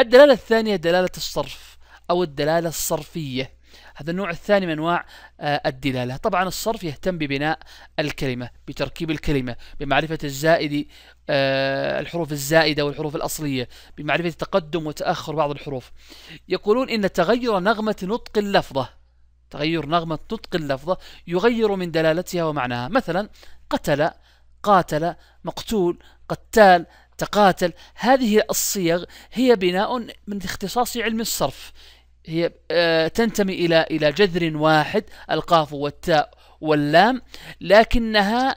الدلالة الثانية دلالة الصرف أو الدلالة الصرفية هذا النوع الثاني من أنواع آه، الدلالة طبعا الصرف يهتم ببناء الكلمة بتركيب الكلمة بمعرفة الزائد آه، الحروف الزائدة والحروف الأصلية بمعرفة تقدم وتأخر بعض الحروف يقولون إن تغير نغمة نطق اللفظة تغير نغمة نطق اللفظة يغير من دلالتها ومعناها مثلا قتل قاتل مقتول قتال تقاتل هذه الصيغ هي بناء من اختصاص علم الصرف هي آه، تنتمي إلى إلى جذر واحد القاف والتاء واللام لكنها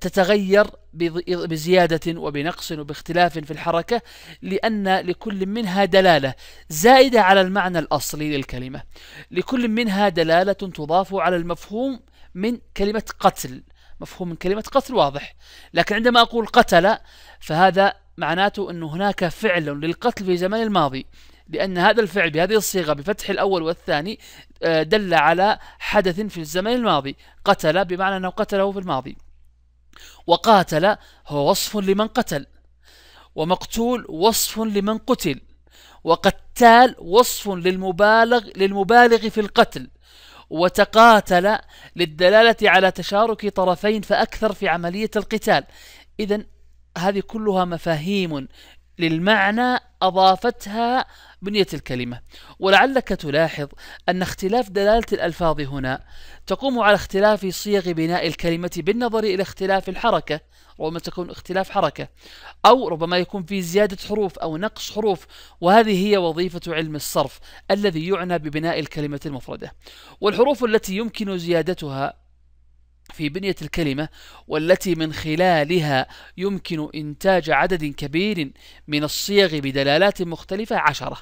تتغير بزيادة وبنقص وباختلاف في الحركة لأن لكل منها دلالة زائدة على المعنى الأصلي للكلمة لكل منها دلالة تضاف على المفهوم من كلمة قتل مفهوم من كلمة قتل واضح لكن عندما أقول قتل فهذا معناته أن هناك فعل للقتل في زمان الماضي لأن هذا الفعل بهذه الصيغة بفتح الأول والثاني آه، دل على حدث في الزمن الماضي قتل بمعنى أنه قتله في الماضي وقاتل هو وصف لمن قتل ومقتول وصف لمن قتل وقتال وصف للمبالغ للمبالغ في القتل وتقاتل للدلالة على تشارك طرفين فأكثر في عملية القتال إذا هذه كلها مفاهيم للمعنى أضافتها بنية الكلمة ولعلك تلاحظ أن اختلاف دلالة الألفاظ هنا تقوم على اختلاف صيغ بناء الكلمة بالنظر إلى اختلاف الحركة ربما تكون اختلاف حركة أو ربما يكون في زيادة حروف أو نقص حروف وهذه هي وظيفة علم الصرف الذي يعنى ببناء الكلمة المفردة والحروف التي يمكن زيادتها في بنية الكلمة والتي من خلالها يمكن إنتاج عدد كبير من الصيغ بدلالات مختلفة عشرة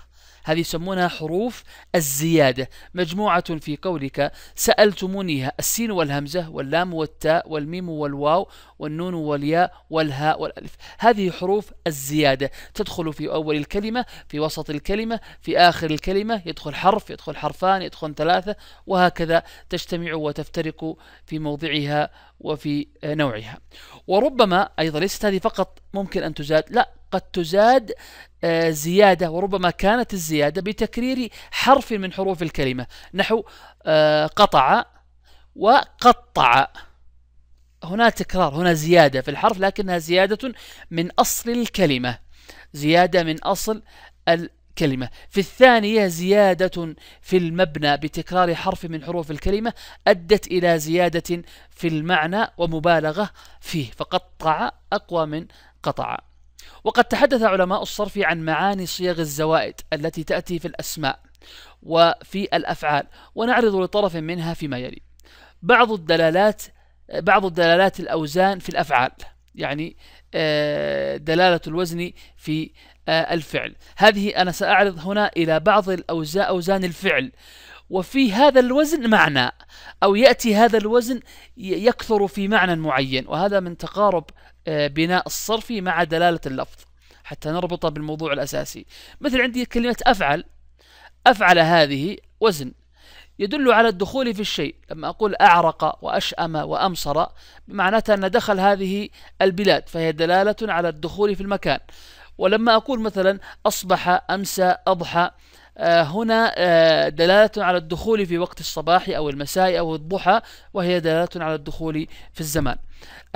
هذه يسمونها حروف الزيادة مجموعة في قولك سألتمونيها السين والهمزة واللام والتاء والميم والواو والنون والياء والهاء والألف هذه حروف الزيادة تدخل في أول الكلمة في وسط الكلمة في آخر الكلمة يدخل حرف يدخل حرفان يدخل ثلاثة وهكذا تجتمع وتفترق في موضعها وفي نوعها وربما أيضا ليست هذه فقط ممكن أن تزاد لا قد تزاد آه، زيادة وربما كانت الزيادة بتكرير حرف من حروف الكلمة نحو آه، قطع وقطع هنا تكرار هنا زيادة في الحرف لكنها زيادة من أصل الكلمة زيادة من أصل الكلمة في الثانية زيادة في المبنى بتكرار حرف من حروف الكلمة أدت إلى زيادة في المعنى ومبالغة فيه فقطع أقوى من قطع وقد تحدث علماء الصرف عن معاني صيغ الزوائد التي تأتي في الأسماء وفي الأفعال ونعرض لطرف منها فيما يلي بعض الدلالات بعض الدلالات الأوزان في الأفعال يعني آه، دلالة الوزن في آه، الفعل هذه أنا سأعرض هنا إلى بعض الأوزان أوزان الفعل وفي هذا الوزن معنى أو يأتي هذا الوزن يكثر في معنى معين وهذا من تقارب آه، بناء الصرفي مع دلالة اللفظ حتى نربطه بالموضوع الأساسي مثل عندي كلمة أفعل أفعل هذه وزن يدل على الدخول في الشيء لما أقول أعرق وأشأم وأمصر معناتها أن دخل هذه البلاد فهي دلالة على الدخول في المكان ولما أقول مثلا أصبح أمسى أضحى آه، هنا آه، دلالة على الدخول في وقت الصباح أو المساء أو الضحى وهي دلالة على الدخول في الزمان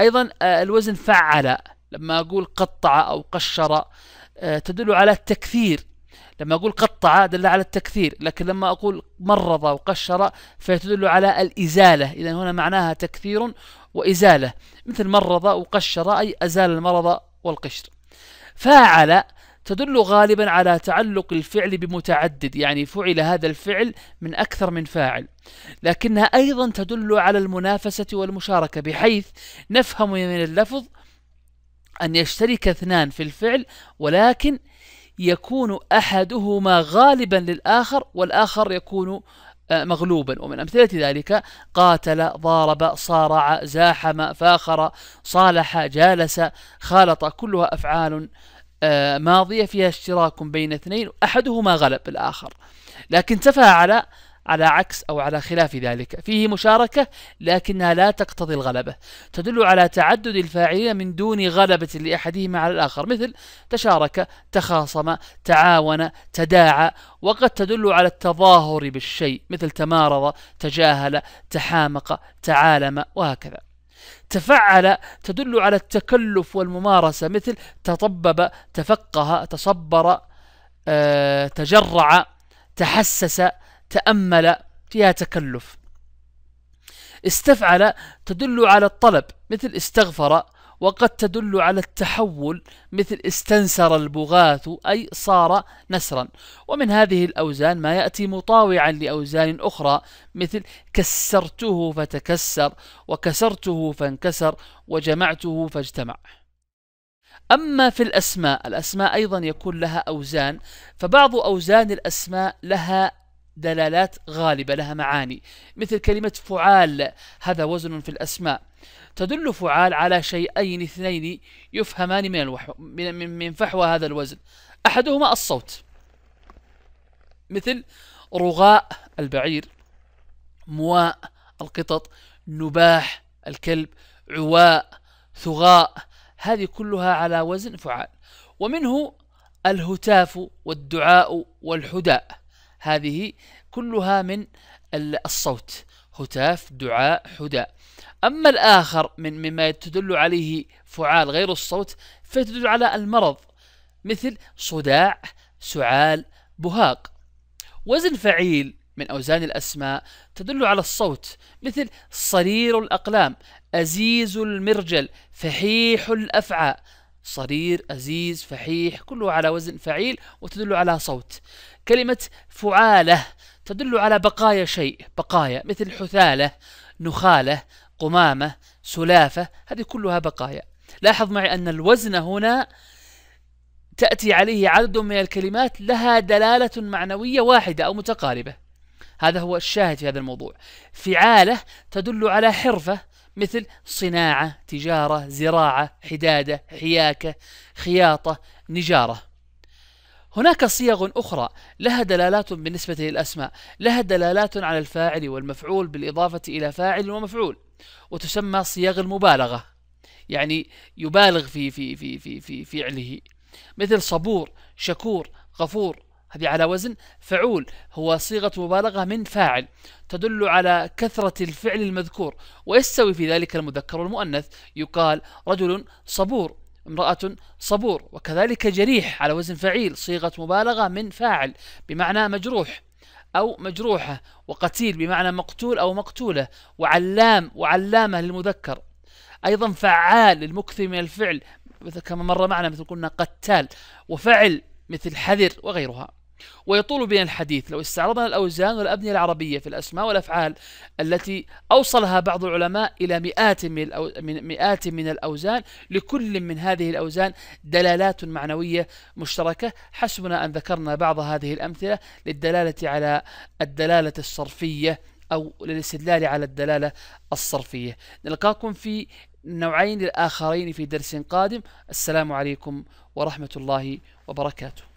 أيضا آه، الوزن فعل لما أقول قطع أو قشر تدل على التكثير لما أقول قطع دل على التكثير لكن لما أقول مرض وقشر فتدل على الإزالة إذا هنا معناها تكثير وإزالة مثل مرض وقشر أي أزال المرض والقشر فاعل تدل غالبا على تعلق الفعل بمتعدد يعني فعل هذا الفعل من أكثر من فاعل لكنها أيضا تدل على المنافسة والمشاركة بحيث نفهم من اللفظ أن يشترك اثنان في الفعل ولكن يكون أحدهما غالبا للآخر والآخر يكون آه، مغلوبا ومن أمثلة ذلك قاتل ضارب صارع زاحم فاخر صالح جالس خالط كلها أفعال آه، ماضية فيها اشتراك بين اثنين أحدهما غلب الآخر لكن تفاعل على على عكس أو على خلاف ذلك فيه مشاركة لكنها لا تقتضي الغلبة تدل على تعدد الفاعلين من دون غلبة لأحدهما على الآخر مثل تشارك تخاصم تعاون تداعى وقد تدل على التظاهر بالشيء مثل تمارض تجاهل تحامق تعالم وهكذا تفعل تدل على التكلف والممارسة مثل تطبب تفقه تصبر آه، تجرع تحسس تأمل فيها تكلف استفعل تدل على الطلب مثل استغفر وقد تدل على التحول مثل استنسر البغاث أي صار نسرا ومن هذه الأوزان ما يأتي مطاوعا لأوزان أخرى مثل كسرته فتكسر وكسرته فانكسر وجمعته فاجتمع أما في الأسماء الأسماء أيضا يكون لها أوزان فبعض أوزان الأسماء لها دلالات غالبة لها معاني مثل كلمة فعال هذا وزن في الأسماء تدل فعال على شيئين اثنين يفهمان من, الوحو من, من فحوى هذا الوزن أحدهما الصوت مثل رغاء البعير مواء القطط نباح الكلب عواء ثغاء هذه كلها على وزن فعال ومنه الهتاف والدعاء والحداء هذه كلها من الصوت هتاف دعاء حداء أما الآخر من مما تدل عليه فعال غير الصوت فتدل على المرض مثل صداع سعال بهاق وزن فعيل من أوزان الأسماء تدل على الصوت مثل صرير الأقلام أزيز المرجل فحيح الأفعى صرير أزيز فحيح كله على وزن فعيل وتدل على صوت كلمة فعالة تدل على بقايا شيء بقايا مثل حثالة نخالة قمامة سلافة هذه كلها بقايا لاحظ معي أن الوزن هنا تأتي عليه عدد من الكلمات لها دلالة معنوية واحدة أو متقاربة هذا هو الشاهد في هذا الموضوع فعالة تدل على حرفة مثل صناعة تجارة زراعة حدادة حياكة خياطة نجارة هناك صيغ أخرى لها دلالات بالنسبة للأسماء لها دلالات على الفاعل والمفعول بالإضافة إلى فاعل ومفعول وتسمى صيغ المبالغة يعني يبالغ في في في في في فعله مثل صبور شكور غفور هذه على وزن فعول هو صيغة مبالغة من فاعل تدل على كثرة الفعل المذكور ويستوي في ذلك المذكر والمؤنث يقال رجل صبور امرأة صبور وكذلك جريح على وزن فعيل صيغة مبالغة من فاعل بمعنى مجروح أو مجروحة وقتيل بمعنى مقتول أو مقتولة وعلام وعلامة للمذكر أيضا فعال للمكثر من الفعل مثل كما مر معنا مثل قلنا قتال وفعل مثل حذر وغيرها ويطول بنا الحديث لو استعرضنا الأوزان والأبنية العربية في الأسماء والأفعال التي أوصلها بعض العلماء إلى مئات من, الأو... من مئات من الأوزان لكل من هذه الأوزان دلالات معنوية مشتركة حسبنا أن ذكرنا بعض هذه الأمثلة للدلالة على الدلالة الصرفية أو للاستدلال على الدلالة الصرفية نلقاكم في نوعين الآخرين في درس قادم السلام عليكم ورحمة الله وبركاته